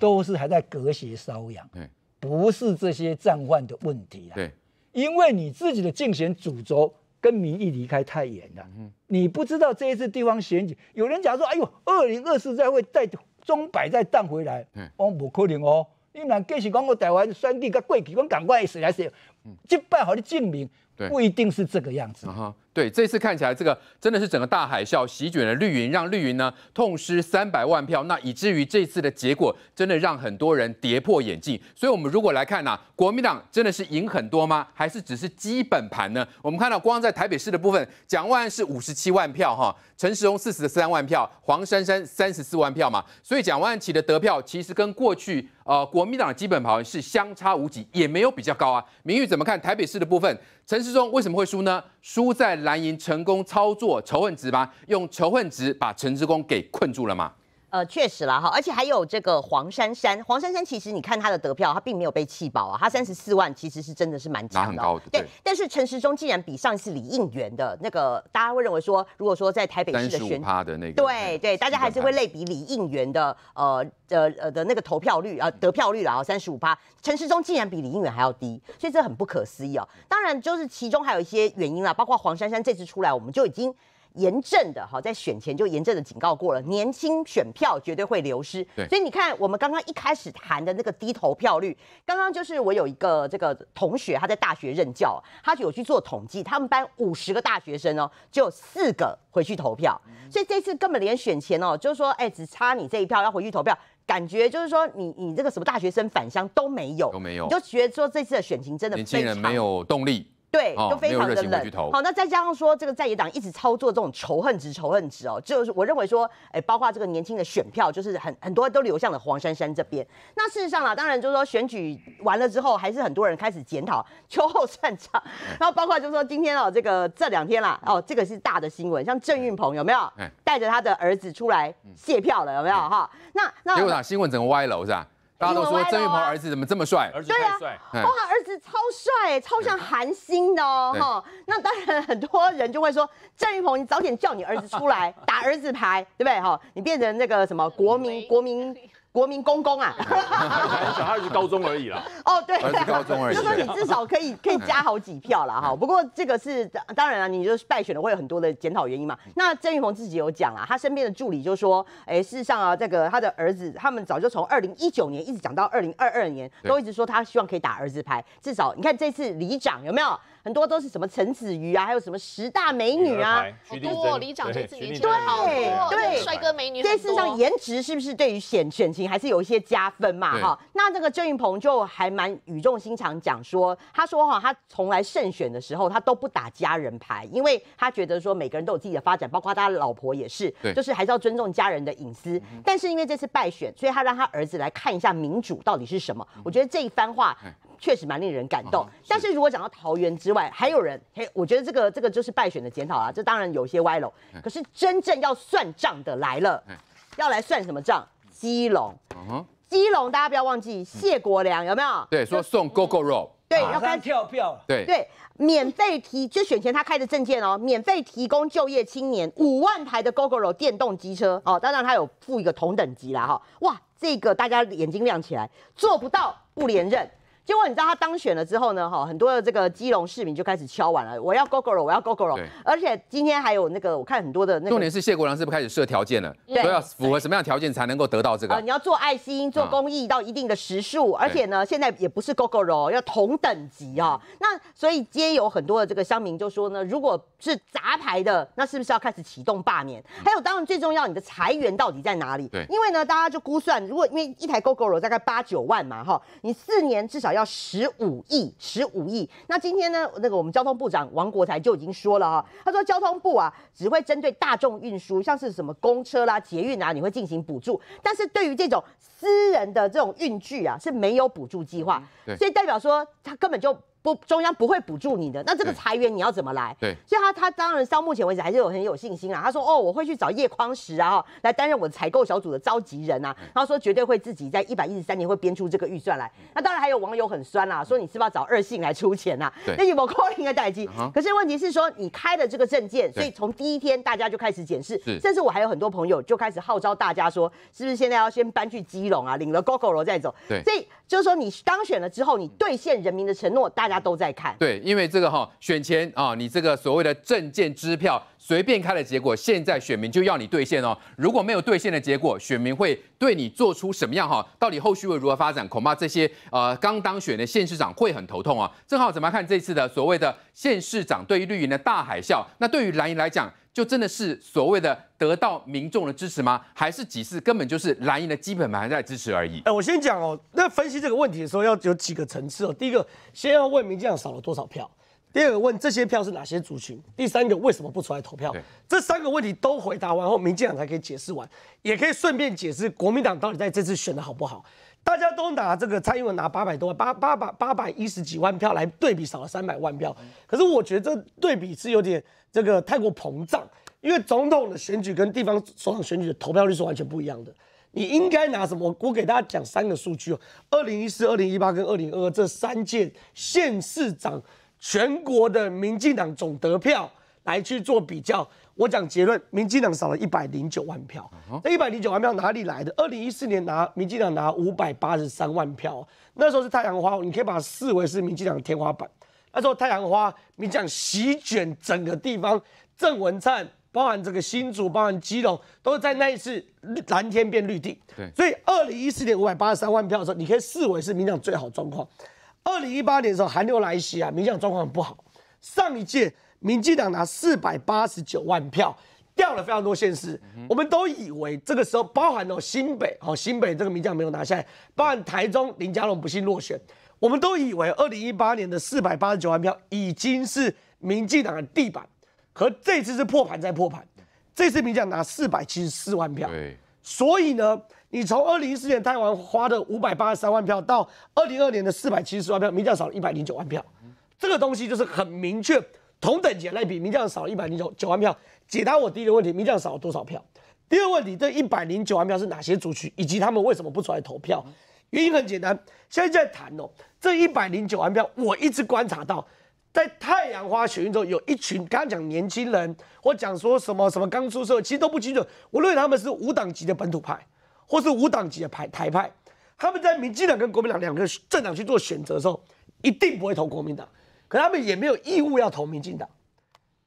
都是还在隔靴搔痒，不是这些战患的问题啊，因为你自己的竞选主轴跟民意离开太远了，嗯，你不知道这一次地方选举，有人讲说，哎呦，二零二四再会带中摆再荡回来，嗯，我不可能哦，你为继续讲我台湾三地跟国际，我赶快死来死，嗯，这摆好的证明，不一定是这个样子。对，这次看起来这个真的是整个大海啸席卷了绿云，让绿云呢痛失三百万票，那以至于这次的结果真的让很多人跌破眼镜。所以，我们如果来看啊，国民党真的是赢很多吗？还是只是基本盘呢？我们看到光在台北市的部分，蒋万是五十七万票哈，陈时中四十三万票，黄珊珊三十四万票嘛。所以，蒋万起的得票其实跟过去呃国民党的基本盘是相差无几，也没有比较高啊。明玉怎么看台北市的部分？陈时中为什么会输呢？输在蓝营成功操作仇恨值吧，用仇恨值把陈志公给困住了吗？呃，确实啦哈，而且还有这个黄珊珊，黄珊珊其实你看她的得票，她并没有被气爆啊，她三十四万其实是真的是蛮强的，对。但是陈时中竟然比上一次李应元的那个，大家会认为说，如果说在台北市的选，三趴的那个，对对，大家还是会类比李应元的呃呃呃的那个投票率啊得票率啦，三十五趴，陈时中竟然比李应元还要低，所以这很不可思议啊。当然就是其中还有一些原因啦，包括黄珊珊这次出来，我们就已经。严正的哈，在选前就严正的警告过了，年轻选票绝对会流失。所以你看，我们刚刚一开始谈的那个低投票率，刚刚就是我有一个这个同学，他在大学任教，他有去做统计，他们班五十个大学生哦，就四个回去投票。所以这次根本连选前哦，就是说，哎，只差你这一票要回去投票，感觉就是说，你你这个什么大学生返乡都没有，都没有，你就觉得说这次的选情真的年轻人没有动力。对，都非常的冷。好，那再加上说这个在野党一直操作这种仇恨值、仇恨值哦，就是我认为说，哎，包括这个年轻的选票，就是很很多都流向了黄珊珊这边。那事实上啊，当然就是说选举完了之后，还是很多人开始检讨、秋后算账。然后包括就是说今天哦，这个这两天啦，哦，这个是大的新闻，像郑运鹏有没有带着他的儿子出来卸票了？有没有哈？那那结果呢？新闻整个歪楼是吧？大家都说郑云鹏儿子怎么这么帅？对帅，哇，他儿子超帅超像韩星的哦，哈。那当然，很多人就会说郑云鹏，你早点叫你儿子出来打儿子牌，对不对？哈，你变成那个什么国民国民。国民公公啊，他孩子高中而已啦。哦，对，高中而已，就说你至少可以 可以加好几票啦。哈。不过这个是当然了，你就是败选了，会有很多的检讨原因嘛。那曾云洪自己有讲啊，他身边的助理就说，哎，事实上啊，这个他的儿子他们早就从二零一九年一直讲到二零二二年，都一直说他希望可以打儿子牌，至少你看这次里长有没有？很多都是什么陈子瑜啊，还有什么十大美女啊，好多李长就自己对对，帅哥美女，事世上颜值是不是对于选选情还是有一些加分嘛？哈，那这个郑云鹏就还蛮语重心长讲说，他说哈，他从来胜选的时候他都不打家人牌，因为他觉得说每个人都有自己的发展，包括他的老婆也是，就是还是要尊重家人的隐私。但是因为这次败选，所以他让他儿子来看一下民主到底是什么。我觉得这一番话。确实蛮令人感动，但是如果讲到桃园之外，还有人嘿，我觉得这个这个就是败选的检讨啊，这当然有些歪楼，可是真正要算账的来了，要来算什么账？基隆，基隆，大家不要忘记谢国良有没有？对，说送 g o g r o 肉。对，要开跳票，对对，免费提就选前他开的证件哦，免费提供就业青年五万台的 g o g o Rob 电动机车哦，当然他有付一个同等级啦哈，哇，这个大家眼睛亮起来，做不到不连任。因果你知道他当选了之后呢，哈，很多的这个基隆市民就开始敲碗了，我要 GoGo 了，我要 GoGo 了。而且今天还有那个我看很多的那个重点是谢国梁是不是开始设条件了？对，要符合什么样条件才能够得到这个？你要做爱心、做公益到一定的时数，而且呢，现在也不是 GoGo 了，要同等级啊。那所以今天有很多的这个乡民就说呢，如果是杂牌的，那是不是要开始启动罢免？还有，当然最重要，你的裁源到底在哪里？对，因为呢，大家就估算，如果因为一台 GoGo 了大概八九万嘛，哈，你四年至少要。要十五亿，十五亿。那今天呢？那个我们交通部长王国才就已经说了哈，他说交通部啊只会针对大众运输，像是什么公车啦、捷运啊，你会进行补助。但是对于这种私人的这种运具啊，是没有补助计划。所以代表说，他根本就。不，中央不会补助你的。那这个裁员你要怎么来？对，所以他他当然到目前为止还是有很有信心啊。他说：“哦，我会去找叶匡石啊，来担任我采购小组的召集人啊。”他说：“绝对会自己在一百一十三年会编出这个预算来。”那当然还有网友很酸啦，说：“你是不是要找二姓来出钱呐？”那你 o o g l e 应该代金。可是问题是说你开的这个证件，所以从第一天大家就开始检视，甚至我还有很多朋友就开始号召大家说：“是不是现在要先搬去基隆啊，领了 g o o g 罗再走？”对，所以就是说你当选了之后，你兑现人民的承诺，大。大家都在看，对，因为这个哈，选前啊，你这个所谓的证件支票随便开的结果，现在选民就要你兑现哦。如果没有兑现的结果，选民会对你做出什么样？哈，到底后续会如何发展？恐怕这些呃刚当选的县市长会很头痛啊。正好怎么看这次的所谓的县市长对于绿营的大海啸？那对于蓝营来讲？就真的是所谓的得到民众的支持吗？还是几次根本就是蓝营的基本盘在支持而已？哎，我先讲哦。那分析这个问题的时候要有几个层次哦。第一个，先要问民进党少了多少票；第二个，问这些票是哪些族群；第三个，为什么不出来投票？这三个问题都回答完后，民进党才可以解释完，也可以顺便解释国民党到底在这次选的好不好？大家都拿这个蔡英文拿八百多万、八八百八百一十几万票来对比，少了三百万票。可是我觉得这对比是有点。这个太过膨胀，因为总统的选举跟地方首长选举的投票率是完全不一样的。你应该拿什么？我给大家讲三个数据哦：二零一四、二零一八跟二零二二这三届县市长全国的民进党总得票来去做比较。我讲结论，民进党少了一百零九万票。那一百零九万票哪里来的？二零一四年拿民进党拿五百八十三万票，那时候是太阳花，你可以把它视为是民进党的天花板。他说：“太阳花民进党席卷整个地方，郑文灿包含这个新竹，包含基隆，都是在那一次蓝天变绿地。”所以二零一四年五百八十三万票的时候，你可以视为是民进党最好状况。二零一八年的时候，韩流来袭啊，民进党状况很不好。上一届民进党拿四百八十九万票，掉了非常多县市。我们都以为这个时候包含了新北，好，新北这个民进党没有拿下，包含台中林佳龙不幸落选。我们都以为二零一八年的四百八十九万票已经是民进党的地板，可这次是破盘再破盘，这次民党拿四百七十四万票。所以呢，你从二零一四年台湾花的五百八十三万票到二零二年的四百七十万票，民党少了一百零九万票。这个东西就是很明确，同等级来比，民党少了一百零九九万票。解答我第一个问题，民党少了多少票？第二问，你这一百零九万票是哪些族群，以及他们为什么不出来投票？原因很简单，现在在谈哦，这一百零九万票，我一直观察到，在太阳花学运之后，有一群刚讲年轻人，或讲说什么什么刚出社其实都不清楚。我认为他们是无党籍的本土派，或是无党籍的派台派。他们在民进党跟国民党两个政党去做选择的时候，一定不会投国民党，可他们也没有义务要投民进党。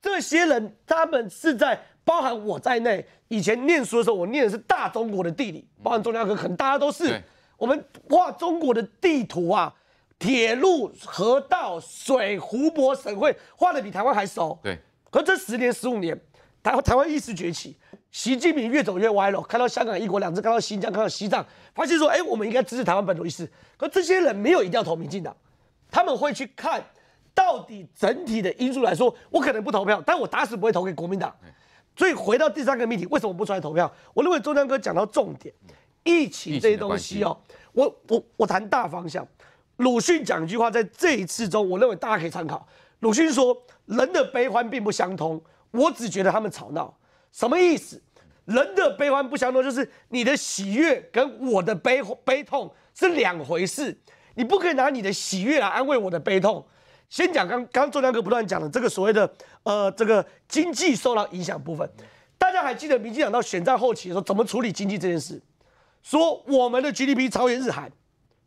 这些人，他们是在包含我在内，以前念书的时候，我念的是大中国的地理，包含中央科，可能大家都是。我们画中国的地图啊，铁路、河道、水、湖泊、省会画的比台湾还熟。对。可这十年、十五年，台台湾意识崛起，习近平越走越歪了。看到香港一国两制，看到新疆，看到西藏，发现说：“哎，我们应该支持台湾本土意识。”可这些人没有一定要投民进党，他们会去看到底整体的因素来说，我可能不投票，但我打死不会投给国民党。所以回到第三个命题，为什么不出来投票？我认为周江哥讲到重点。疫情这些东西哦，我我我谈大方向。鲁迅讲一句话，在这一次中，我认为大家可以参考。鲁迅说：“人的悲欢并不相通。”我只觉得他们吵闹。什么意思？人的悲欢不相通，就是你的喜悦跟我的悲悲痛是两回事。你不可以拿你的喜悦来安慰我的悲痛。先讲刚刚中央哥不断讲的这个所谓的呃这个经济受到影响部分，大家还记得民进党到选战后期的时候怎么处理经济这件事？说我们的 GDP 超越日韩，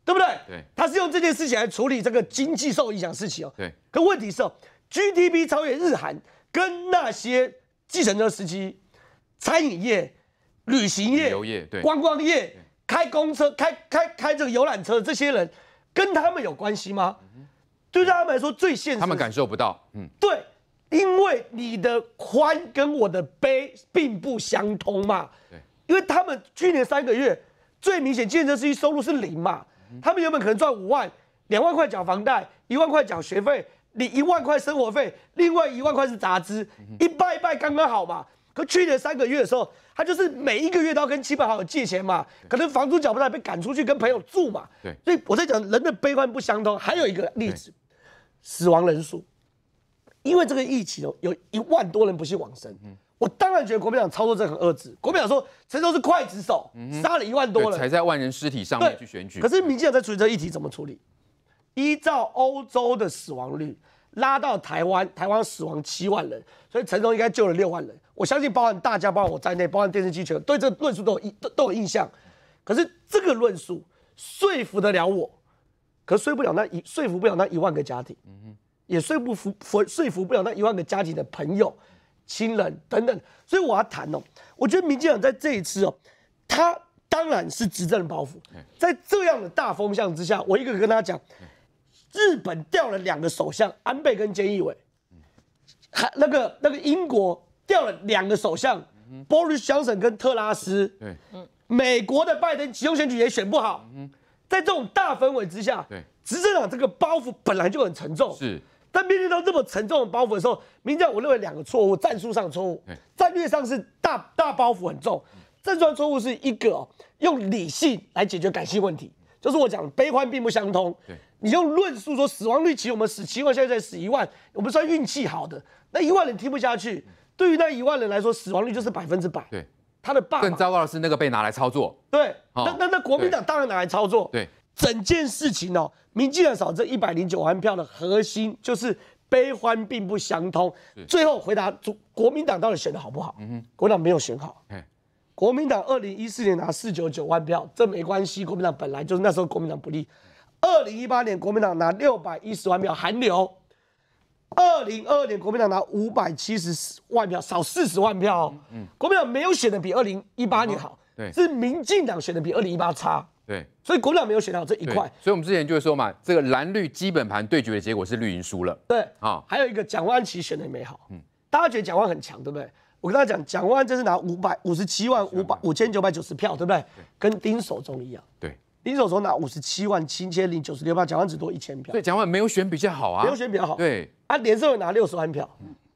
对不对？对，他是用这件事情来处理这个经济受影响事情哦。对。可问题是哦，GDP 超越日韩跟那些计程车司机、餐饮业、旅行业、旅游业、对观光业、开公车、开开开这个游览车这些人，跟他们有关系吗？对，他们来说最现实，他们感受不到。嗯，对，因为你的宽跟我的杯并不相通嘛。对。因为他们去年三个月最明显，健司机收入是零嘛，他们原本可能赚五万，两万块缴房贷，一万块缴学费，你一万块生活费，另外一万块是杂支，一半一半刚刚好嘛。可去年三个月的时候，他就是每一个月都要跟亲朋好友借钱嘛，可能房租缴不到被赶出去跟朋友住嘛。对，所以我在讲人的悲观不相通。还有一个例子，死亡人数，因为这个疫情有一万多人不幸往生。我当然觉得国民党操作这很恶质。国民党说陈忠是刽子手，杀了一万多人，才在万人尸体上面去选举。可是民进党在处理这议题怎么处理？依照欧洲的死亡率拉到台湾，台湾死亡七万人，所以陈忠应该救了六万人。我相信，包含大家、包括我在内，包含电视机前对这论述都有印都有印象。可是这个论述说服得了我，可说不了那一说服不了那一万个家庭，嗯也说不服说服不了那一万个家庭的朋友。亲人等等，所以我要谈哦，我觉得民进党在这一次哦，他当然是执政的包袱，在这样的大风向之下，我一个跟他讲，日本掉了两个首相，安倍跟菅义伟，还那个那个英国掉了两个首相，波里斯·约跟特拉斯，对，美国的拜登，集中选举也选不好，在这种大氛围之下，对，执政党这个包袱本来就很沉重，是。但面对到这么沉重的包袱的时候，民调我认为两个错误：战术上错误，战略上是大大包袱很重。战术上错误是一个哦，用理性来解决感性问题，就是我讲悲欢并不相通。对，你用论述说死亡率，其实我们十七万现在在死一万，我们算运气好的那一万人听不下去。对于那一万人来说，死亡率就是百分之百。对，他的爸更糟糕的是那个被拿来操作。对，那那那国民党当然拿来操作。对。整件事情哦，民进党少这一百零九万票的核心就是悲欢并不相通。最后回答主国民党到底选的好不好？嗯哼，国民党没有选好。国民党二零一四年拿四九九万票，这没关系，国民党本来就是那时候国民党不利。二零一八年国民党拿六百一十万票，韩流。二零二二年国民党拿五百七十万票，少四十万票。嗯，国民党没有选的比二零一八年好，是民进党选的比二零一八差。所以国民党没有选到这一块，所以我们之前就是说嘛，这个蓝绿基本盘对决的结果是绿营输了。对啊，还有一个蒋万起选的没好。嗯，大家觉得蒋万很强，对不对？我跟大家讲，蒋万这是拿五百五十七万五百五千九百九十票，对不对？跟丁守中一样。对。丁守中拿五十七万七千零九十六票，蒋万只多一千票。对，蒋万没有选比较好啊。没有选比较好。对。啊，连胜文拿六十万票，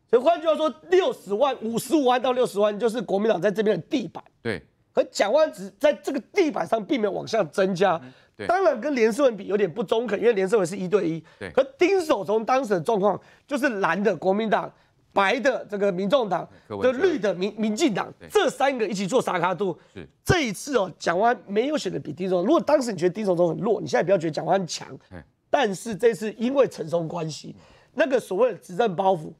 所以换句话说，六十万、五十五万到六十万，就是国民党在这边的地板。对。和蒋万只在这个地板上没有往下增加，对，当然跟连胜文比有点不中肯，因为连胜文是一对一，对。和丁守中当时的状况就是蓝的国民党、白的这个民众党的绿的民民进党这三个一起做沙卡度，是。这一次哦，蒋万没有选的比丁守中，如果当时你觉得丁守中很弱，你现在不要觉得蒋万强，但是这次因为陈松关系，那个所谓的执政包袱。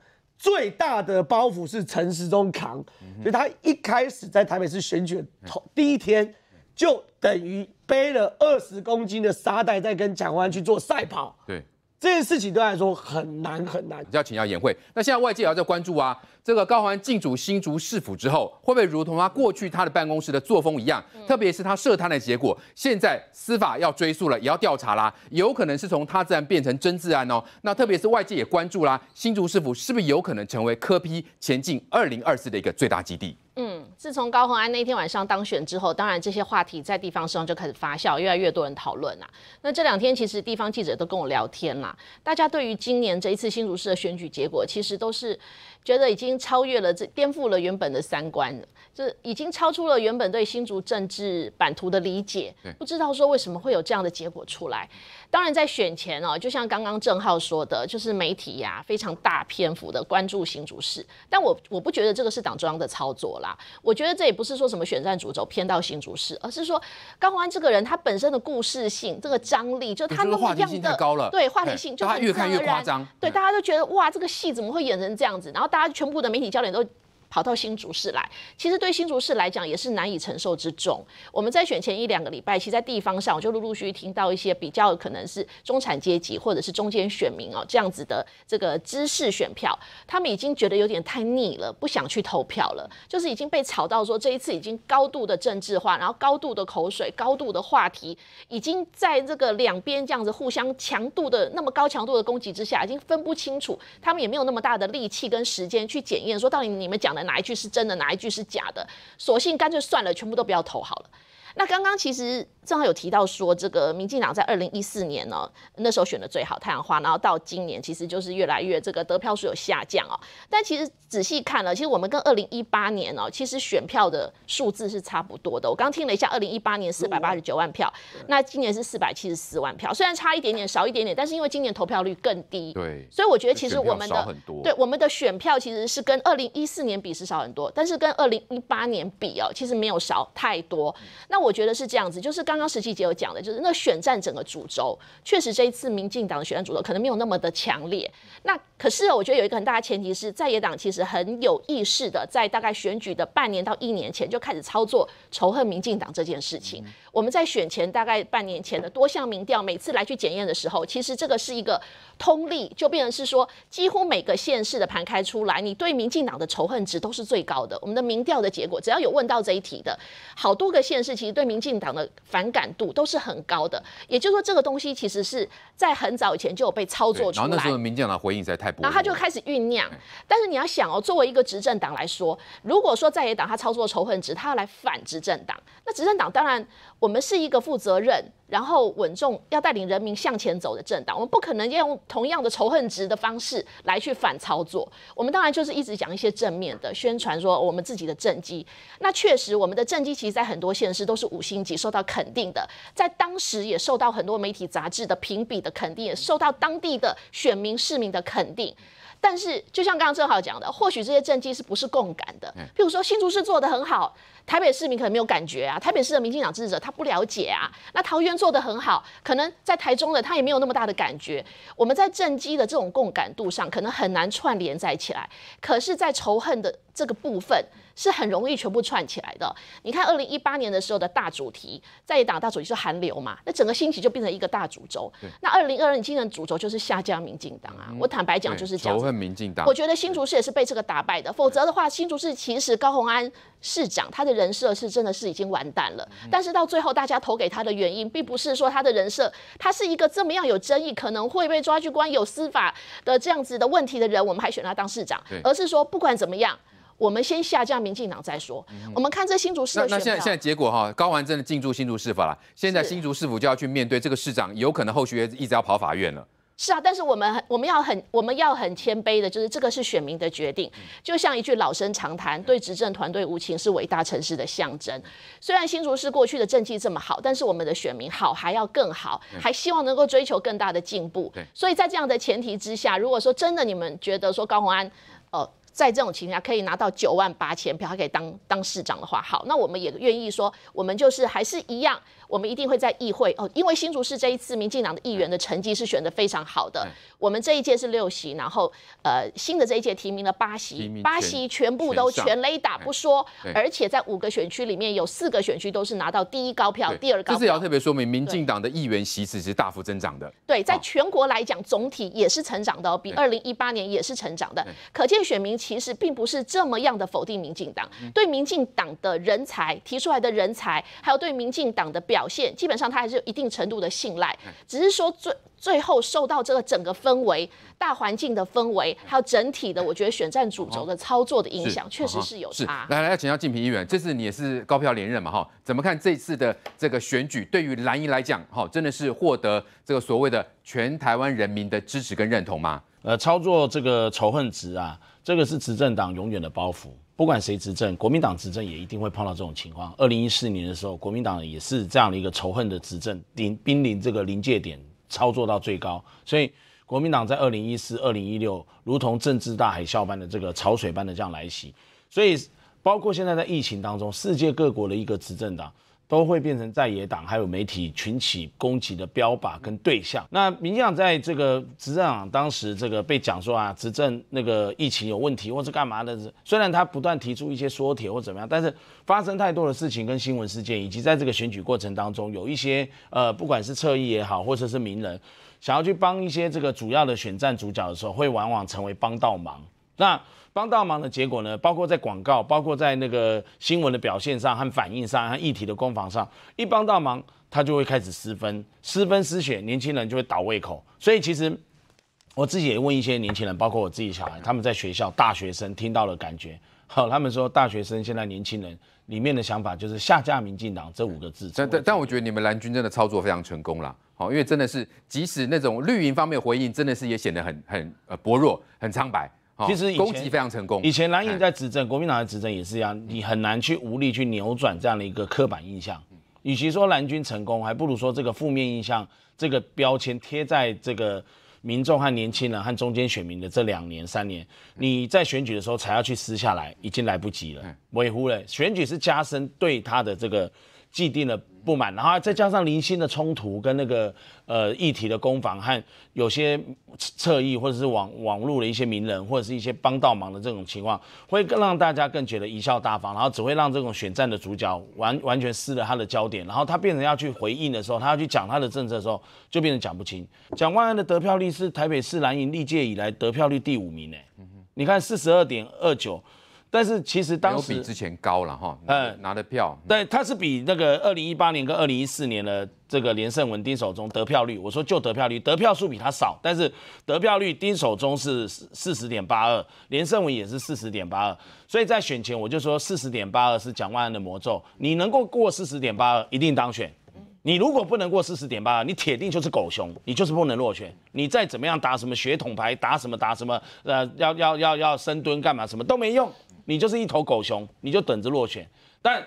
最大的包袱是陈时中扛，所以他一开始在台北市选举头第一天，就等于背了二十公斤的沙袋，在跟蒋万去做赛跑。对。这件事情对来说很难很难，要请教颜慧。那现在外界也要在关注啊，这个高环进驻新竹市府之后，会不会如同他过去他的办公室的作风一样？特别是他涉贪的结果，现在司法要追溯了，也要调查啦，有可能是从他自然变成真自案哦。那特别是外界也关注啦，新竹市府是不是有可能成为柯批前进二零二四的一个最大基地？嗯，自从高雄安那天晚上当选之后，当然这些话题在地方上就开始发酵，越来越多人讨论啦。那这两天其实地方记者都跟我聊天啦，大家对于今年这一次新竹市的选举结果，其实都是。觉得已经超越了这颠覆了原本的三观，这已经超出了原本对新竹政治版图的理解。不知道说为什么会有这样的结果出来。当然，在选前哦，就像刚刚郑浩说的，就是媒体呀非常大篇幅的关注新竹市。但我我不觉得这个是党中央的操作啦，我觉得这也不是说什么选战主轴偏到新竹市，而是说高欢安这个人他本身的故事性这个张力，就他那样的对话题性就越高了，对越夸张，对大家都觉得哇这个戏怎么会演成这样子，然后。大家全部的媒体焦点都。跑到新竹市来，其实对新竹市来讲也是难以承受之重。我们在选前一两个礼拜，其实，在地方上我就陆陆续续听到一些比较可能是中产阶级或者是中间选民哦这样子的这个知识选票，他们已经觉得有点太腻了，不想去投票了。就是已经被炒到说这一次已经高度的政治化，然后高度的口水，高度的话题，已经在这个两边这样子互相强度的那么高强度的攻击之下，已经分不清楚。他们也没有那么大的力气跟时间去检验，说到底你们讲的。哪一句是真的，哪一句是假的？索性干脆算了，全部都不要投好了。那刚刚其实正好有提到说，这个民进党在二零一四年呢，那时候选的最好太阳花，然后到今年其实就是越来越这个得票数有下降哦。但其实仔细看了，其实我们跟二零一八年哦，其实选票的数字是差不多的。我刚听了一下，二零一八年四百八十九万票，那今年是四百七十四万票，虽然差一点点少一点点，但是因为今年投票率更低，对，所以我觉得其实我们的对我们的选票其实是跟二零一四年比是少很多，但是跟二零一八年比哦，其实没有少太多。那我觉得是这样子，就是刚刚十七姐有讲的，就是那选战整个主轴，确实这一次民进党的选战主轴可能没有那么的强烈。那可是我觉得有一个很大的前提是，在野党其实很有意识的，在大概选举的半年到一年前就开始操作仇恨民进党这件事情。我们在选前大概半年前的多项民调，每次来去检验的时候，其实这个是一个通例，就变成是说，几乎每个县市的盘开出来，你对民进党的仇恨值都是最高的。我们的民调的结果，只要有问到这一题的，好多个县市其实对民进党的反感度都是很高的。也就是说，这个东西其实是在很早以前就有被操作出来。然后那时候民进党回应实在太……然后他就开始酝酿。但是你要想哦，作为一个执政党来说，如果说在野党他操作仇恨值，他要来反执政党，那执政党当然。我们是一个负责任，然后稳重，要带领人民向前走的政党。我们不可能用同样的仇恨值的方式来去反操作。我们当然就是一直讲一些正面的宣传，说我们自己的政绩。那确实，我们的政绩其实在很多现实都是五星级，受到肯定的。在当时也受到很多媒体杂志的评比的肯定，也受到当地的选民市民的肯定。但是，就像刚刚正浩讲的，或许这些政绩是不是共感的？譬如说新竹市做得很好，台北市民可能没有感觉啊。台北市的民进党支持者他不了解啊。那桃园做得很好，可能在台中的他也没有那么大的感觉。我们在政绩的这种共感度上，可能很难串联在一起来。可是，在仇恨的这个部分。是很容易全部串起来的。你看，二零一八年的时候的大主题，在野党大主题是韩流嘛？那整个星期就变成一个大主轴。那二零二今年的主轴就是下家民进党啊！我坦白讲，就是仇恨民进党。我觉得新竹市也是被这个打败的，否则的话，新竹市其实高鸿安市长他的人设是真的是已经完蛋了。但是到最后，大家投给他的原因，并不是说他的人设他是一个这么样有争议、可能会被抓去关、有司法的这样子的问题的人，我们还选他当市长，而是说不管怎么样。我们先下降民进党再说。我们看这新竹市。那那现在现在结果哈，高完真的进驻新竹市法了。现在新竹市府就要去面对这个市长，有可能后续一直要跑法院了。是啊，但是我们我们要很我们要很谦卑的，就是这个是选民的决定。就像一句老生常谈，对执政团队无情是伟大城市的象征。虽然新竹市过去的政绩这么好，但是我们的选民好还要更好，还希望能够追求更大的进步。对，所以在这样的前提之下，如果说真的你们觉得说高鸿安。在这种情况下，可以拿到九万八千票，还可以当当市长的话，好，那我们也愿意说，我们就是还是一样，我们一定会在议会哦。因为新竹市这一次民进党的议员的成绩是选的非常好的，我们这一届是六席，然后呃新的这一届提名了八席，八席全部都全雷打不说，而且在五个选区里面有四个选区都是拿到第一高票，第二高。这是要特别说明，民进党的议员席次是大幅增长的。对，在全国来讲，总体也是成长的，哦，比二零一八年也是成长的，可见选民。其实并不是这么样的否定民进党，对民进党的人才提出来的人才，还有对民进党的表现，基本上他还是有一定程度的信赖，只是说最最后受到这个整个氛围、大环境的氛围，还有整体的我觉得选战主轴的操作的影响，确实是有差。来来，要请教静平议员，这次你也是高票连任嘛？哈，怎么看这次的这个选举，对于蓝营来讲，哈，真的是获得这个所谓的全台湾人民的支持跟认同吗？呃，操作这个仇恨值啊。这个是执政党永远的包袱，不管谁执政，国民党执政也一定会碰到这种情况。二零一四年的时候，国民党也是这样的一个仇恨的执政，临濒临这个临界点，操作到最高。所以国民党在二零一四、二零一六，如同政治大海啸般的这个潮水般的这样来袭。所以包括现在在疫情当中，世界各国的一个执政党。都会变成在野党，还有媒体群起攻击的标靶跟对象。那民进党在这个执政党当时这个被讲说啊，执政那个疫情有问题，或是干嘛的？虽然他不断提出一些缩铁或怎么样，但是发生太多的事情跟新闻事件，以及在这个选举过程当中，有一些呃，不管是侧翼也好，或者是名人，想要去帮一些这个主要的选战主角的时候，会往往成为帮倒忙。那。帮到忙的结果呢，包括在广告，包括在那个新闻的表现上和反应上，和议题的攻防上，一帮到忙，他就会开始失分、失分、失血，年轻人就会倒胃口。所以，其实我自己也问一些年轻人，包括我自己小孩，他们在学校，大学生听到了感觉，好，他们说大学生现在年轻人里面的想法就是下架民进党这五个字。但但但，我觉得你们蓝军真的操作非常成功了，好，因为真的是即使那种绿营方面回应，真的是也显得很很呃薄弱、很苍白。其实以前非常成功，以前蓝营在执政，国民党的执政也是一样，你很难去无力去扭转这样的一个刻板印象。与其说蓝军成功，还不如说这个负面印象、这个标签贴在这个民众和年轻人和中间选民的这两年三年，你在选举的时候才要去撕下来，已经来不及了。维护了选举是加深对他的这个既定的。不满，然后再加上零星的冲突跟那个呃议题的攻防，和有些侧翼或者是网网络的一些名人或者是一些帮倒忙的这种情况，会更让大家更觉得贻笑大方，然后只会让这种选战的主角完完全失了他的焦点，然后他变成要去回应的时候，他要去讲他的政策的时候，就变成讲不清。蒋万安的得票率是台北市蓝营历届以来得票率第五名，哎，你看四十二点二九。但是其实当时比之前高了哈，嗯，拿的票，对，他是比那个二零一八年跟二零一四年的这个连胜文丁守中得票率，我说就得票率，得票数比他少，但是得票率丁守中是四四十点八二，连胜文也是四十点八二，所以在选前我就说四十点八二是蒋万安的魔咒，你能够过四十点八二一定当选，你如果不能过四十点八二，你铁定就是狗熊，你就是不能落选，你再怎么样打什么血统牌，打什么打什么，呃，要要要要深蹲干嘛，什么都没用。你就是一头狗熊，你就等着落选。但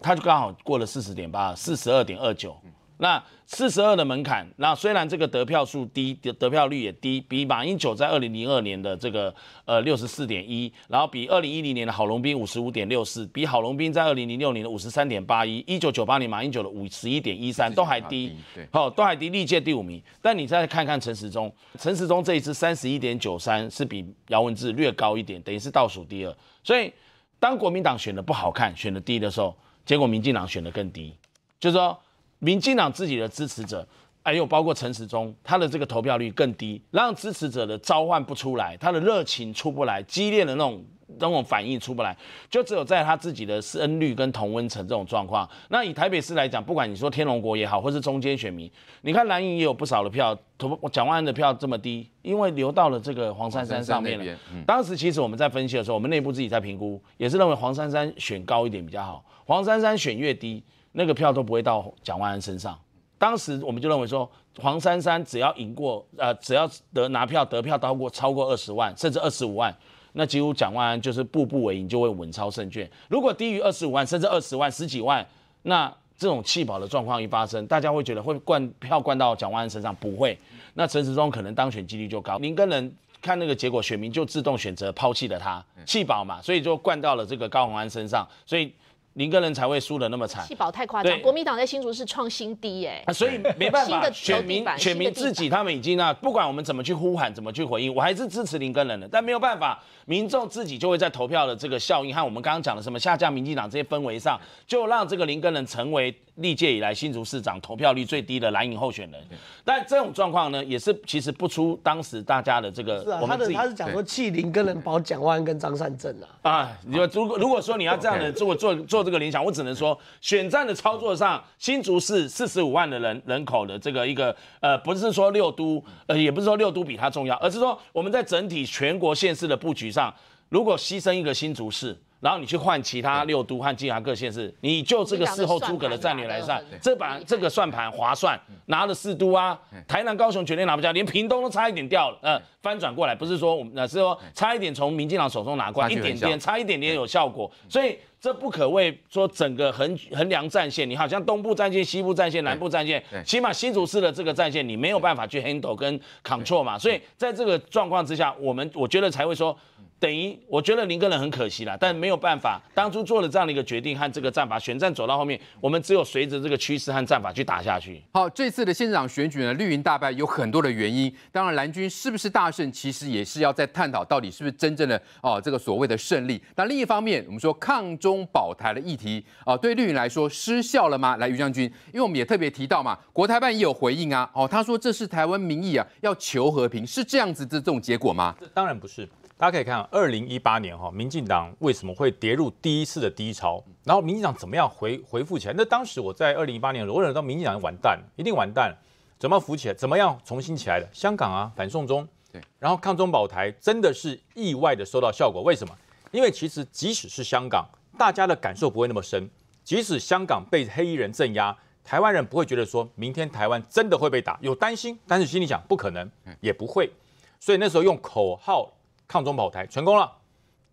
他就刚好过了四十点八，四十二点二九。那四十二的门槛，那虽然这个得票数低，得得票率也低，比马英九在二零零二年的这个呃六十四点一，然后比二零一零年的郝龙斌五十五点六四，比郝龙斌在二零零六年的五十三点八一，一九九八年马英九的五十一点一三都还低。好，都还低，历届第五名。但你再看看陈时中，陈时中这一次三十一点九三是比姚文智略高一点，等于是倒数第二。所以，当国民党选的不好看、选的低的时候，结果民进党选的更低，就是说，民进党自己的支持者。还有包括陈时中，他的这个投票率更低，让支持者的召唤不出来，他的热情出不来，激烈的那种那种反应出不来，就只有在他自己的恩率跟同温层这种状况。那以台北市来讲，不管你说天龙国也好，或是中间选民，你看蓝营也有不少的票，投蒋万安的票这么低，因为流到了这个黄珊珊上面了。当时其实我们在分析的时候，我们内部自己在评估，也是认为黄珊珊选高一点比较好，黄珊珊选越低，那个票都不会到蒋万安身上。当时我们就认为说，黄珊珊只要赢过，呃，只要得拿票得票超过超过二十万，甚至二十五万，那几乎蒋万安就是步步为营就会稳超胜券。如果低于二十五万甚至二十万十几万，那这种弃保的状况一发生，大家会觉得会灌票灌到蒋万安身上，不会。那陈时中可能当选几率就高。林跟人看那个结果，选民就自动选择抛弃了他弃保嘛，所以就灌到了这个高鸿安身上，所以。林根人才会输得那么惨，弃保太夸张。国民党在新竹是创新低诶。所以没办法。选民选民自己他们已经啊，不管我们怎么去呼喊，怎么去回应，我还是支持林根人的。但没有办法，民众自己就会在投票的这个效应和我们刚刚讲的什么下降民进党这些氛围上，就让这个林根人成为。历届以来新竹市长投票率最低的蓝营候选人，但这种状况呢，也是其实不出当时大家的这个。是啊，他的他是讲说弃林跟人保、蒋万跟张善政啊。啊，如果如果说你要这样的做做做这个联想，我只能说选战的操作上，新竹市四十五万的人人口的这个一个呃，不是说六都，呃，也不是说六都比它重要，而是说我们在整体全国县市的布局上，如果牺牲一个新竹市。然后你去换其他六都和金牙各县市，你就这个事后诸葛的战略来算，这把这个算盘划算，拿了四都啊，台南、高雄绝对拿不下，连屏东都差一点掉了，嗯，翻转过来不是说我们，是说差一点从民进党手中拿过来，一点点，差一点点有效果，所以这不可谓说整个衡衡量战线，你好像东部战线、西部战线、南部战线，起码新竹市的这个战线你没有办法去 handle 跟 control 嘛，所以在这个状况之下，我们我觉得才会说。等于我觉得林根人很可惜啦，但没有办法，当初做了这样的一个决定和这个战法，选战走到后面，我们只有随着这个趋势和战法去打下去。好，这次的县长选举呢，绿营大败，有很多的原因。当然，蓝军是不是大胜，其实也是要在探讨到底是不是真正的哦这个所谓的胜利。那另一方面，我们说抗中保台的议题啊，对绿营来说失效了吗？来，于将军，因为我们也特别提到嘛，国台办也有回应啊。哦，他说这是台湾民意啊，要求和平，是这样子的这种结果吗？这当然不是。大家可以看，二零一八年哈，民进党为什么会跌入第一次的低潮？然后民进党怎么样回回复起来？那当时我在二零一八年，我为到民进党完蛋了，一定完蛋，怎么浮起来？怎么样重新起来的？香港啊，反送中，对，然后抗中保台，真的是意外的收到效果。为什么？因为其实即使是香港，大家的感受不会那么深。即使香港被黑衣人镇压，台湾人不会觉得说，明天台湾真的会被打，有担心，但是心里想不可能，也不会。所以那时候用口号。抗中保台成功了，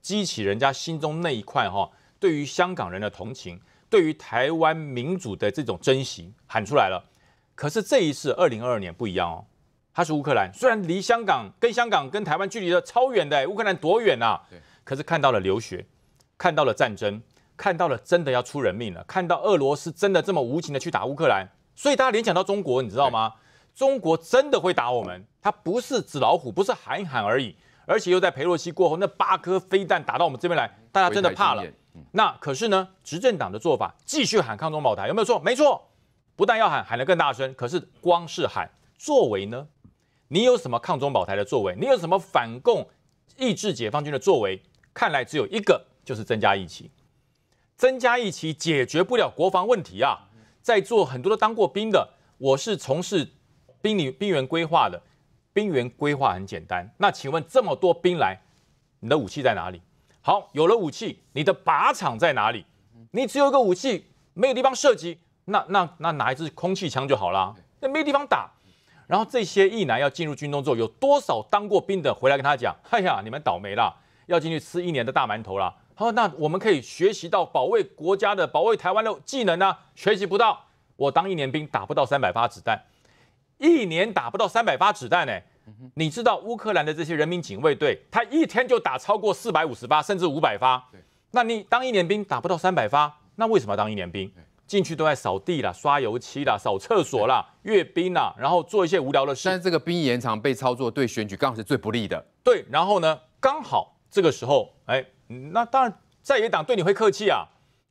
激起人家心中那一块哈，对于香港人的同情，对于台湾民主的这种珍惜，喊出来了。可是这一次二零二二年不一样哦，他是乌克兰，虽然离香港跟香港跟台湾距离的超远的，乌克兰多远呐？可是看到了流血，看到了战争，看到了真的要出人命了，看到俄罗斯真的这么无情的去打乌克兰，所以大家联想到中国，你知道吗？中国真的会打我们，他不是纸老虎，不是喊一喊而已。而且又在佩洛西过后，那八颗飞弹打到我们这边来，大家真的怕了。那可是呢，执政党的做法继续喊抗中保台有没有错？没错，不但要喊，喊得更大声。可是光是喊，作为呢，你有什么抗中保台的作为？你有什么反共、抑制解放军的作为？看来只有一个，就是增加疫情。增加疫情解决不了国防问题啊！在座很多都当过兵的，我是从事兵旅兵员规划的。兵员规划很简单，那请问这么多兵来，你的武器在哪里？好，有了武器，你的靶场在哪里？你只有一个武器，没有地方射击，那那那拿一支空气枪就好啦。那没地方打。然后这些一男要进入军中之后，有多少当过兵的回来跟他讲？哎呀，你们倒霉啦，要进去吃一年的大馒头啦。”他说：那我们可以学习到保卫国家的、保卫台湾的技能呢？学习不到，我当一年兵打不到三百发子弹。一年打不到三百发子弹呢，你知道乌克兰的这些人民警卫队，他一天就打超过四百五十发甚至五百发。那你当一年兵打不到三百发，那为什么要当一年兵？进去都在扫地啦、刷油漆啦、扫厕所啦、阅兵啦，然后做一些无聊的事。但是这个兵延长被操作，对选举刚好是最不利的。对，然后呢，刚好这个时候，哎，那当然在野党对你会客气啊，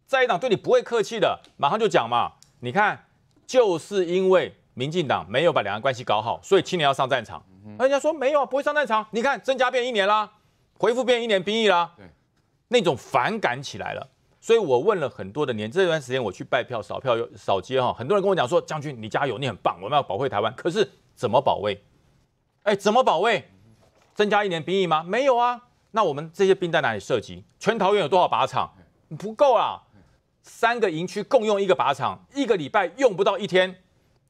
在野党对你不会客气的，马上就讲嘛。你看，就是因为。民进党没有把两岸关系搞好，所以青年要上战场。人家说没有啊，不会上战场。你看增加变一年啦，回复变一年兵役啦，那种反感起来了。所以我问了很多的年，这段时间我去拜票、扫票、扫街哈，很多人跟我讲说：“将军，你加油，你很棒，我们要保卫台湾。”可是怎么保卫？哎，怎么保卫？增加一年兵役吗？没有啊。那我们这些兵在哪里涉及？全桃园有多少靶场？不够啊。三个营区共用一个靶场，一个礼拜用不到一天。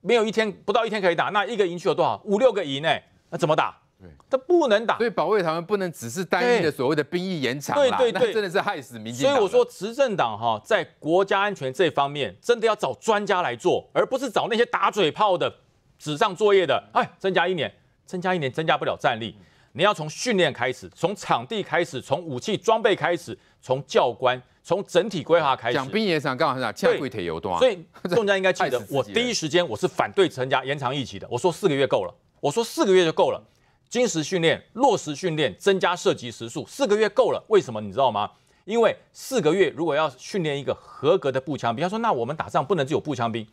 没有一天不到一天可以打，那一个营区有多少？五六个营哎，那怎么打？对，他不能打。所以保卫台湾不能只是单一的所谓的兵役延长。对对对，真的是害死民所以我说，执政党哈，在国家安全这方面，真的要找专家来做，而不是找那些打嘴炮的、纸上作业的。哎，增加一年，增加一年，增加不了战力。你要从训练开始，从场地开始，从武器装备开始，从教官，从整体规划开始。讲兵演场干嘛？讲枪柜铁油多。所以，宋家应该记得，我第一时间我是反对陈家延长一级的。我说四个月够了，我说四个月就够了。军事训练、落实训练、增加射击时数，四个月够了。为什么你知道吗？因为四个月如果要训练一个合格的步枪，兵，他说，那我们打仗不能只有步枪兵，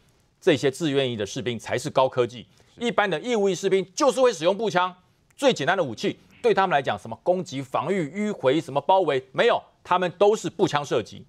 这些志愿役的士兵才是高科技，一般的义务役士兵就是会使用步枪。最简单的武器对他们来讲，什么攻击、防御、迂回、什么包围，没有，他们都是步枪射击。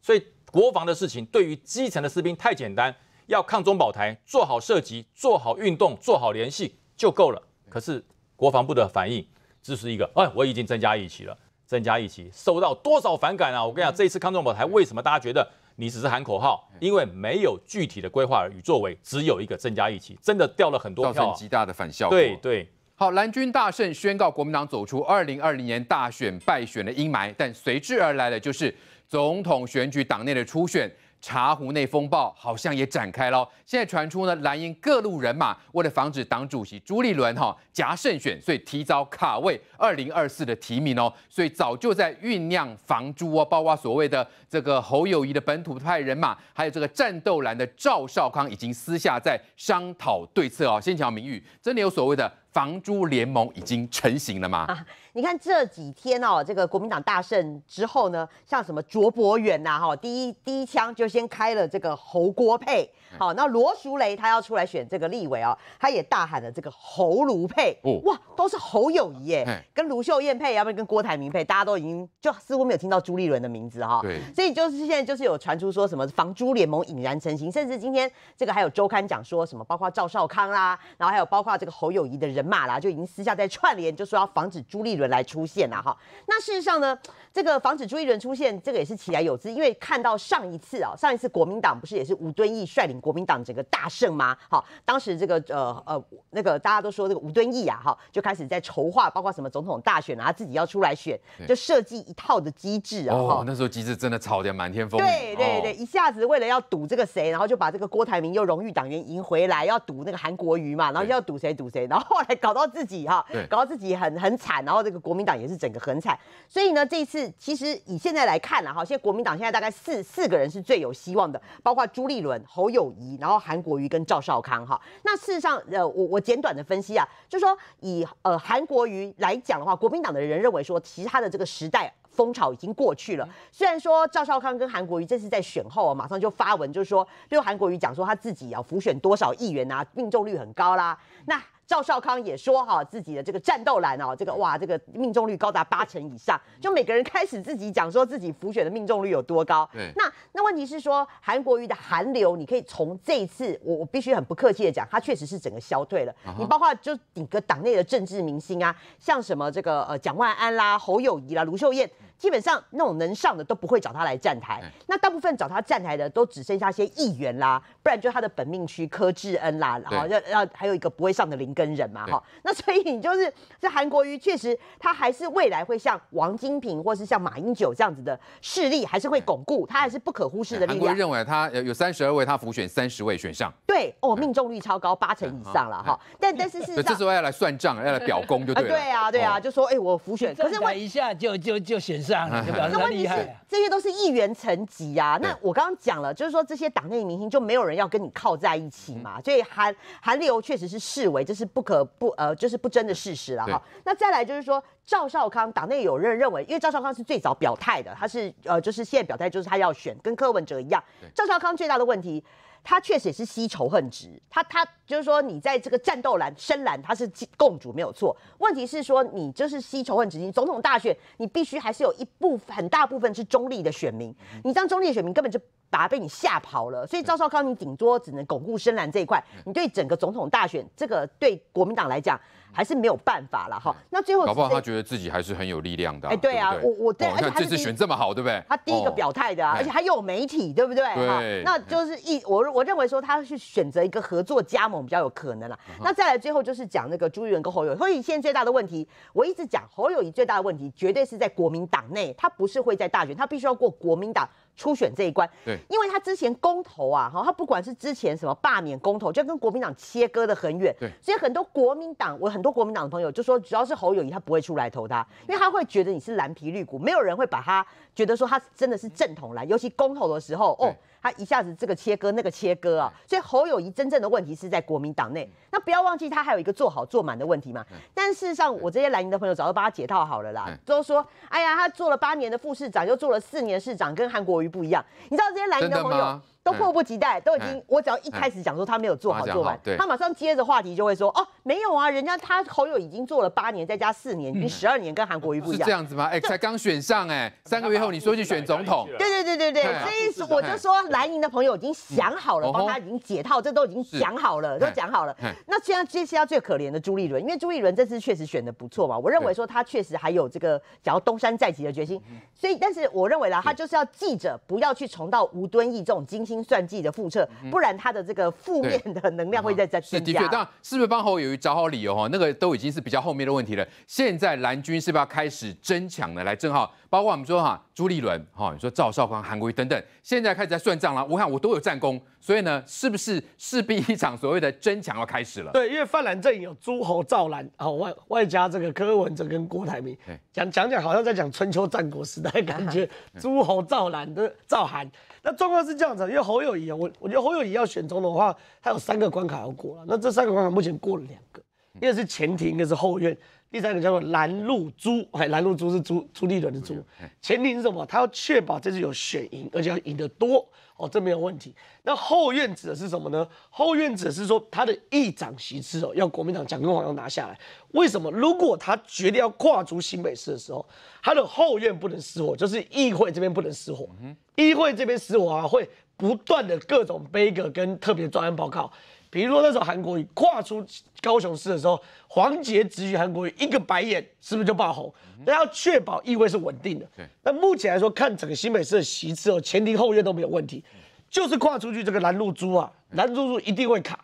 所以国防的事情对于基层的士兵太简单，要抗中保台，做好射击，做好运动，做好联系就够了。可是国防部的反应只是一个，哎，我已经增加一骑了，增加一骑，受到多少反感啊！我跟你讲，这一次抗中保台，为什么大家觉得你只是喊口号？因为没有具体的规划与作为，只有一个增加一骑，真的掉了很多票，造成极大的反效果。对对。好，蓝军大胜宣告国民党走出2020年大选败选的阴霾，但随之而来的就是总统选举党内的初选。茶壶内风暴好像也展开喽，现在传出呢，蓝营各路人马为了防止党主席朱立伦哈夹胜选，所以提早卡位二零二四的提名哦，所以早就在酝酿防朱啊，包括所谓的这个侯友谊的本土派人马，还有这个战斗蓝的赵少康已经私下在商讨对策哦。先讲明玉，真的有所谓的防朱联盟已经成型了吗？你看这几天哦，这个国民党大胜之后呢，像什么卓博远呐，哈，第一第一枪就先开了这个侯国配，好，那罗淑蕾她要出来选这个立委哦，她也大喊了这个侯卢佩，哇，都是侯友谊耶，跟卢秀燕配，要不然跟郭台铭配？大家都已经就似乎没有听到朱立伦的名字哈，对，所以就是现在就是有传出说什么防朱联盟引燃成型，甚至今天这个还有周刊讲说什么，包括赵少康啦，然后还有包括这个侯友谊的人马啦，就已经私下在串联，就说要防止朱立伦。来出现啊、哈，那事实上呢，这个防止朱一伦出现，这个也是起来有之，因为看到上一次啊，上一次国民党不是也是吴敦义率领国民党整个大胜吗？好，当时这个呃呃那个大家都说这个吴敦义啊哈，就开始在筹划，包括什么总统大选啊，自己要出来选，就设计一套的机制啊哦，那时候机制真的吵得满天风。对对对，一下子为了要赌这个谁，然后就把这个郭台铭又荣誉党员赢回来，要赌那个韩国瑜嘛，然后要赌谁赌谁，然后后来搞到自己哈，搞到自己很很惨，然后。这个国民党也是整个很惨，所以呢，这次其实以现在来看了哈，现在国民党现在大概四四个人是最有希望的，包括朱立伦、侯友谊，然后韩国瑜跟赵少康哈。那事实上，呃，我我简短的分析啊，就说以呃韩国瑜来讲的话，国民党的人认为说，其实他的这个时代风潮已经过去了。虽然说赵少康跟韩国瑜这次在选后啊，马上就发文，就是说，对韩国瑜讲说他自己要浮选多少议员啊，命中率很高啦。那赵少康也说哈自己的这个战斗篮哦，这个哇，这个命中率高达八成以上，就每个人开始自己讲说自己浮选的命中率有多高。对，那那问题是说韩国瑜的寒流，你可以从这一次，我我必须很不客气的讲，他确实是整个消退了。你包括就顶个党内的政治明星啊，像什么这个呃蒋万安啦、侯友谊啦、卢秀燕。基本上那种能上的都不会找他来站台，那大部分找他站台的都只剩下些议员啦，不然就他的本命区柯志恩啦，然后要要还有一个不会上的林根人嘛哈。那所以你就是这韩国瑜确实他还是未来会像王金平或是像马英九这样子的势力还是会巩固，他还是不可忽视的。韩国瑜认为他有三十二位，他浮选三十位选上，对哦，命中率超高，八成以上了哈。但但是事实上 这时候要来算账，要来表功就对了。对 啊对啊，就说哎我浮选，可是我一下就就就显示。那问题是，这些都是议员层级啊。那我刚刚讲了，就是说这些党内明星就没有人要跟你靠在一起嘛。所以韩韩立欧确实是视为这是不可不呃，就是不争的事实了哈。那再来就是说，赵少康党内有人认为，因为赵少康是最早表态的，他是呃，就是现在表态就是他要选，跟柯文哲一样。赵少康最大的问题。他确实也是吸仇恨值，他他就是说，你在这个战斗蓝深蓝，他是共主没有错。问题是说，你就是吸仇恨值，总统大选你必须还是有一部分很大部分是中立的选民，你这样中立的选民根本就把他被你吓跑了。所以赵少康你顶多只能巩固深蓝这一块，你对整个总统大选这个对国民党来讲。还是没有办法了哈。那最后搞不好他觉得自己还是很有力量的。哎，对啊，我我而且这次选这么好，对不对？他第一个表态的啊，而且又有媒体，对不对？对。那就是一我我认为说他去选择一个合作加盟比较有可能了。那再来最后就是讲那个朱元跟侯友所以现在最大的问题，我一直讲侯友谊最大的问题，绝对是在国民党内，他不是会在大选，他必须要过国民党初选这一关。对。因为他之前公投啊，哈，他不管是之前什么罢免公投，就跟国民党切割的很远。对。所以很多国民党我很。很多国民党的朋友就说，只要是侯友谊他不会出来投他，因为他会觉得你是蓝皮绿股，没有人会把他觉得说他真的是正统蓝，尤其公投的时候，哦，他一下子这个切割那个切割啊，所以侯友谊真正的问题是在国民党内。那不要忘记他还有一个做好做满的问题嘛。但事实上，我这些蓝营的朋友早就帮他解套好了啦，都说，哎呀，他做了八年的副市长，又做了四年市长，跟韩国瑜不一样。你知道这些蓝营的朋友？都迫不及待，都已经。我只要一开始讲说他没有做好做完，他马上接着话题就会说哦没有啊，人家他好友已经做了八年，再加四年，已经十二年，跟韩国瑜不一样。是这样子吗？哎，才刚选上哎，三个月后你说去选总统。对对对对对，所以我就说，蓝营的朋友已经想好了，帮他已经解套，这都已经讲好了，都讲好了。那现在接下来最可怜的朱立伦，因为朱立伦这次确实选的不错嘛，我认为说他确实还有这个想要东山再起的决心。所以，但是我认为啦，他就是要记着不要去重蹈吴敦义这种惊。心算计的复测，不然他的这个负面的能量会再再增加。当然，是不是帮侯友谊找好理由哈？那个都已经是比较后面的问题了。现在蓝军是不是要开始争抢了？来，正好。包括我们说哈，朱立伦哈，你说赵少康、韩国瑜等等，现在开始在算账了。我看我都有战功，所以呢，是不是势必一场所谓的争抢要开始了？对，因为泛蓝阵营有诸侯赵南哦，外外加这个柯文哲跟郭台铭，讲讲讲好像在讲春秋战国时代感觉 诸侯赵南的赵韩。那状况是这样子，因为侯友谊啊，我我觉得侯友谊要选中的话，他有三个关卡要过了。那这三个关卡目前过了两个，一个是前庭，一个是后院。第三个叫做拦路猪，哎，拦路猪是猪，出利润的猪。前提是什么？他要确保这次有选赢，而且要赢得多哦，这没有问题。那后院指的是什么呢？后院指的是说他的议长席次哦，要国民党蒋中煌要拿下来。为什么？如果他决定要跨足新北市的时候，他的后院不能失火，就是议会这边不能失火。议会这边失火啊，会不断的各种背阁跟特别专案报告。比如说那时候韩国语跨出高雄市的时候，黄杰直学韩国语一个白眼，是不是就爆红？那要确保意味是稳定的。对，那目前来说，看整个新北市的席次哦，前庭后院都没有问题，就是跨出去这个拦路猪啊，拦路猪一定会卡。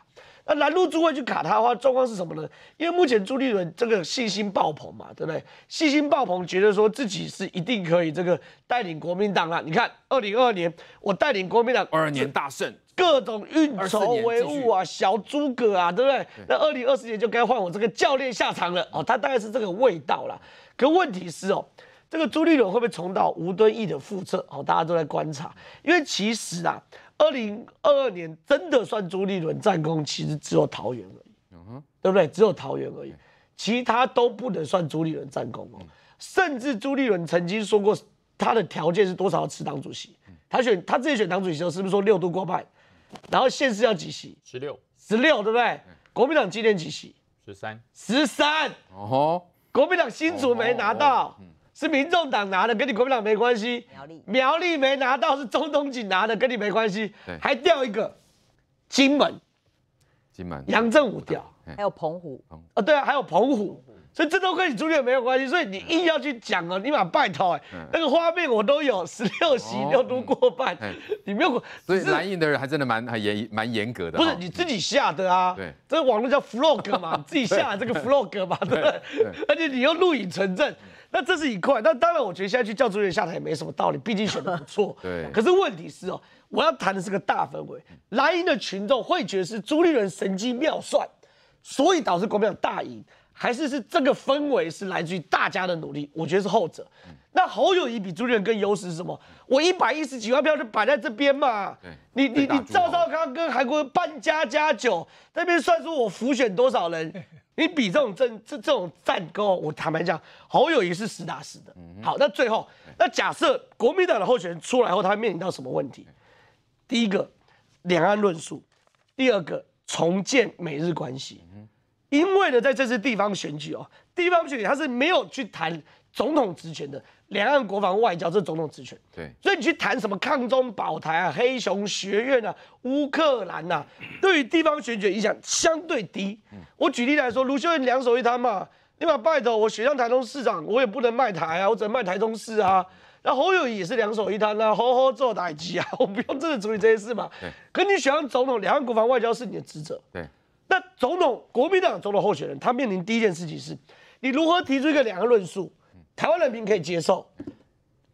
那拦路诸位去卡他的话，状况是什么呢？因为目前朱立伦这个信心爆棚嘛，对不对？信心爆棚，觉得说自己是一定可以这个带领国民党啊。你看，二零二二年我带领国民党二二年大胜，各种运筹帷幄啊，小诸葛啊，对不对？那二零二四年就该换我这个教练下场了哦。他大概是这个味道啦。可问题是哦，这个朱立伦会不会重蹈吴敦义的覆辙？哦，大家都在观察，因为其实啊。二零二二年真的算朱立伦战功，其实只有桃园而已，对不对？只有桃园而已，其他都不能算朱立伦战功哦。甚至朱立伦曾经说过，他的条件是多少要党主席？他选他自己选党主席的时候，是不是说六度过半？然后县市要几席？十六，十六，对不对？国民党今年几席？十三，十三，哦吼，国民党新竹没拿到。是民众党拿的，跟你国民党没关系。苗栗苗栗没拿到，是中统警拿的，跟你没关系。还掉一个，金门，金门杨正武掉，还有澎湖啊，对啊，还有澎湖，所以这都跟你朱立没有关系。所以你硬要去讲哦，你把拜托哎，那个画面我都有，十六席六都过半，你不有。所以南印的人还真的蛮还严蛮严格的，不是你自己下的啊？对，这个网络叫 f l o g 嘛，自己下这个 f l o g 嘛，对不对？而且你又录影存证。那这是一块，那当然，我觉得现在去叫朱立下台也没什么道理，毕竟选的不错。对。可是问题是哦，我要谈的是个大氛围，蓝营的群众会觉得是朱立伦神机妙算，所以导致国民党大赢，还是是这个氛围是来自于大家的努力？我觉得是后者。那侯友谊比朱立伦更优势是什么？我一百一十几万票就摆在这边嘛。你你你赵少康跟韩国半家家酒那边算出我浮选多少人？你比这种政这这种战歌，我坦白讲，好友也是实打实的。好，那最后，那假设国民党的候选人出来后，他面临到什么问题？第一个，两岸论述；第二个，重建美日关系。因为呢，在这次地方选举哦，地方选举他是没有去谈总统职权的。两岸国防外交是总统职权，对，所以你去谈什么抗中保台啊、黑熊学院啊、乌克兰呐，对于地方选举影响相对低。我举例来说，卢秀燕两手一摊嘛，你把拜托我选上台东市长，我也不能卖台啊，我只能卖台中市啊。那侯友宜也是两手一摊啊，好好做台击啊，我不用真的处理这些事嘛。可你选上总统，两岸国防外交是你的职责。对，那总统国民党总统候选人，他面临第一件事情是，你如何提出一个两岸论述？台湾人民可以接受，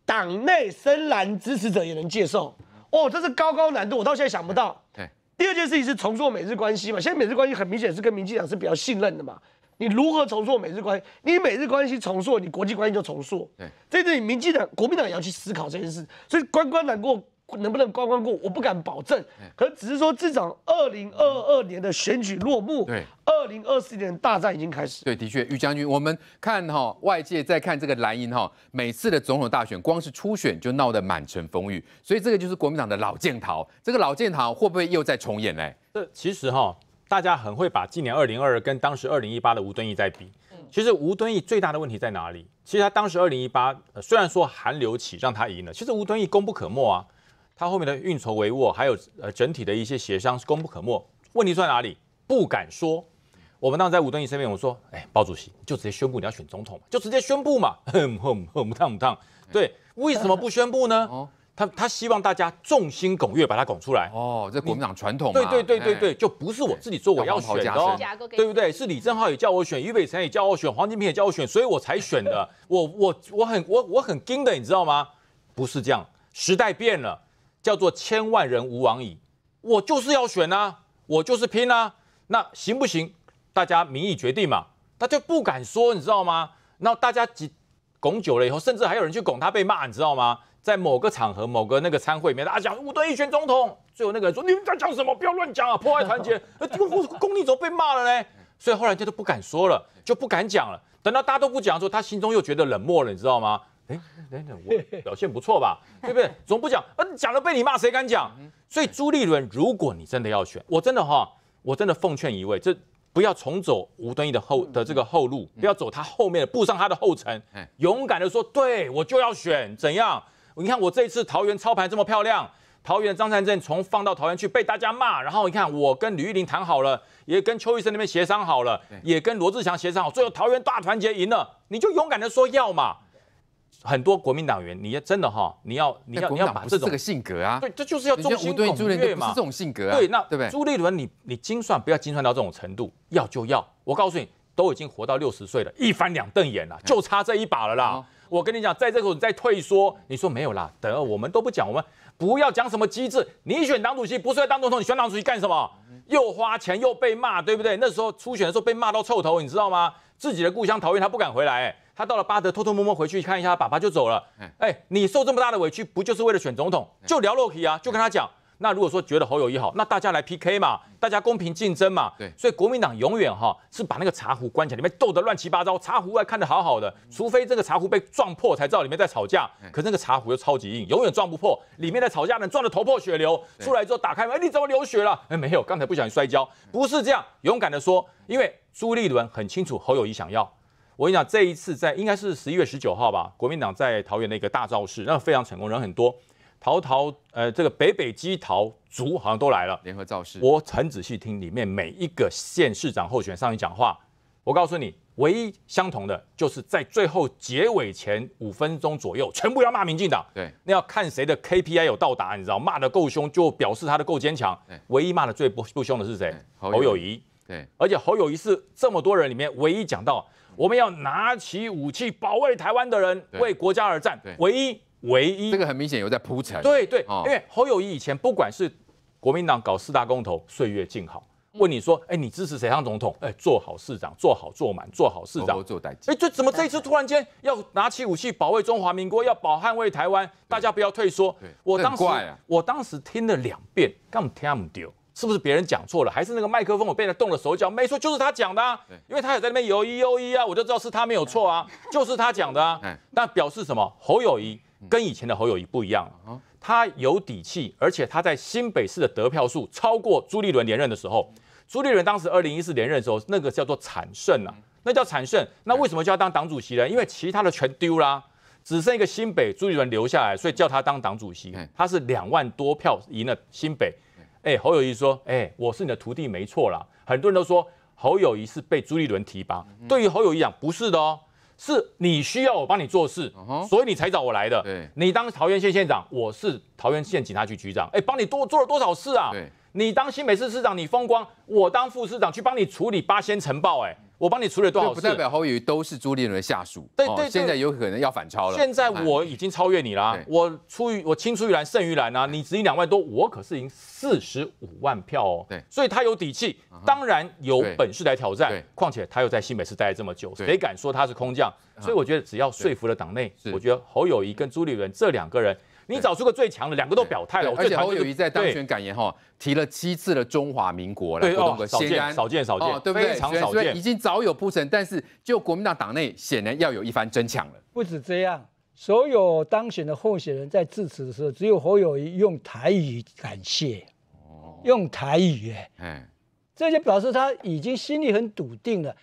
党内深蓝支持者也能接受哦，这是高高难度，我到现在想不到。对，第二件事情是重塑美日关系嘛，现在美日关系很明显是跟民进党是比较信任的嘛，你如何重塑美日关系？你美日关系重塑，你国际关系就重塑。对，这对你民进党、国民党也要去思考这件事。所以关关难过，能不能关关过？我不敢保证，可只是说至少二零二二年的选举落幕。对。二零二四年大战已经开始。对，的确，于将军，我们看哈，外界在看这个蓝营哈，每次的总统大选，光是初选就闹得满城风雨，所以这个就是国民党的老剑桃。这个老剑桃会不会又在重演呢？这其实哈，大家很会把今年二零二跟当时二零一八的吴敦义在比。其实吴敦义最大的问题在哪里？其实他当时二零一八虽然说韩流起让他赢了，其实吴敦义功不可没啊。他后面的运筹帷幄，还有呃整体的一些协商是功不可没。问题在哪里？不敢说。我们当时在吴敦义身边，我说：“哎，包主席，就直接宣布你要选总统，就直接宣布嘛！哼哼哼，烫不烫？对，为什么不宣布呢？他他希望大家众星拱月把他拱出来。哦，这国民党传统。对对对对对，就不是我自己做我要选的，对不对？是李正浩也叫我选，俞北辰也叫我选，黄金平也叫我选，所以我才选的。我我我很我我很惊的，你知道吗？不是这样，时代变了，叫做千万人吾往矣。我就是要选啊，我就是拼啊，那行不行？”大家民意决定嘛，他就不敢说，你知道吗？然后大家挤拱久了以后，甚至还有人去拱他被骂，你知道吗？在某个场合、某个那个参会里面，大家讲五对一选总统，最后那个人说：“你们在讲什么？不要乱讲啊，破坏团结。”那公公公怎么被骂了呢？所以后来就都不敢说了，就不敢讲了。等到大家都不讲的时候，他心中又觉得冷漠了，你知道吗？哎，等等，我表现不错吧？对不对？总不讲，呃，讲了被你骂，谁敢讲？所以朱立伦，如果你真的要选，我真的哈，我真的奉劝一位这。不要重走吴敦义的后的这个后路，不要走他后面的步上他的后尘。勇敢的说，对我就要选，怎样？你看我这一次桃园操盘这么漂亮，桃园张善政从放到桃园去被大家骂，然后你看我跟吕玉玲谈好了，也跟邱医生那边协商好了，也跟罗志祥协商好，最后桃园大团结赢了，你就勇敢的说要嘛。很多国民党员，你要真的哈，你要你要你要把这种性格啊，对，这就是要忠心立耿嘛，是这种性格。对，那对不对？朱立伦，你你精算，不要精算到这种程度，要就要。我告诉你，都已经活到六十岁了，一翻两瞪眼了，就差这一把了啦。我跟你讲，在这个时候再退缩，你说没有啦，得我们都不讲，我们不要讲什么机制。你选党主席不是要当总统？你选党主席干什么？又花钱又被骂，对不对？那时候初选的时候被骂到臭头，你知道吗？自己的故乡讨厌他不敢回来。他到了巴德，偷偷摸摸回去看一下爸爸就走了。哎，你受这么大的委屈，不就是为了选总统？就聊洛体啊，就跟他讲。那如果说觉得侯友谊好，那大家来 PK 嘛，大家公平竞争嘛。所以国民党永远哈是把那个茶壶关起来，里面斗得乱七八糟，茶壶外看得好好的。除非这个茶壶被撞破，才知道里面在吵架。可是那个茶壶又超级硬，永远撞不破，里面在吵架，能撞得头破血流。出来之后打开门，你怎么流血了？哎，没有，刚才不小心摔跤。不是这样，勇敢的说，因为朱立伦很清楚侯友谊想要。我跟你讲，这一次在应该是十一月十九号吧，国民党在桃园的一个大造势，那非常成功，人很多。桃桃呃，这个北北基桃族好像都来了，联合造势。我很仔细听里面每一个县市长候选上去讲话，我告诉你，唯一相同的，就是在最后结尾前五分钟左右，全部要骂民进党。对，那要看谁的 KPI 有到达，你知道，骂得够凶，就表示他的够坚强。唯一骂得最不不凶的是谁？侯友谊。对，而且侯友谊是这么多人里面唯一讲到。我们要拿起武器保卫台湾的人，为国家而战，唯一唯一。这个很明显有在铺陈。对对，因为侯友谊以前不管是国民党搞四大公投，岁月静好，问你说，哎，你支持谁当总统？哎，做好市长，做好做满，做好市长，做代。哎，这怎么这一次突然间要拿起武器保卫中华民国，要保捍卫台湾？大家不要退缩。我当时，我当时听了两遍，干嘛听不丢？是不是别人讲错了，还是那个麦克风我被他动了手脚？没错，就是他讲的。啊。因为他有在那边有一有一啊，我就知道是他没有错啊，就是他讲的啊。那表示什么？侯友谊跟以前的侯友谊不一样啊，他有底气，而且他在新北市的得票数超过朱立伦连任的时候，朱立伦当时二零一四连任的时候，那个叫做惨胜啊，那叫惨胜。那为什么叫他当党主席呢？因为其他的全丢啦，只剩一个新北朱立伦留下来，所以叫他当党主席。他是两万多票赢了新北。哎，侯友谊说：“哎，我是你的徒弟，没错啦。很多人都说侯友谊是被朱立伦提拔。对于侯友谊讲，不是的哦，是你需要我帮你做事，所以你才找我来的。你当桃园县县长，我是桃园县警察局局长。哎，帮你多做了多少事啊？你当新北市市长，你风光，我当副市长去帮你处理八仙城报。哎。我帮你处了多少？事？不代表侯友谊都是朱立伦下属。对对，现在有可能要反超了。现在我已经超越你啦！我出于我青出于蓝胜于蓝啊！你只赢两万多，我可是赢四十五万票哦。对，所以他有底气，当然有本事来挑战。况且他又在新北市待了这么久，谁敢说他是空降？所以我觉得只要说服了党内，我觉得侯友谊跟朱立伦这两个人。你找出个最强的，两个都表态了，而且侯友谊在当选感言哈提了七次的中华民国了，对，先见，少见，少见，非常少见，已经早有铺陈，但是就国民党党内显然要有一番争抢了。不止这样，所有当选的候选人，在致辞的时候，只有侯友谊用台语感谢，用台语哎，这就表示他已经心里很笃定了。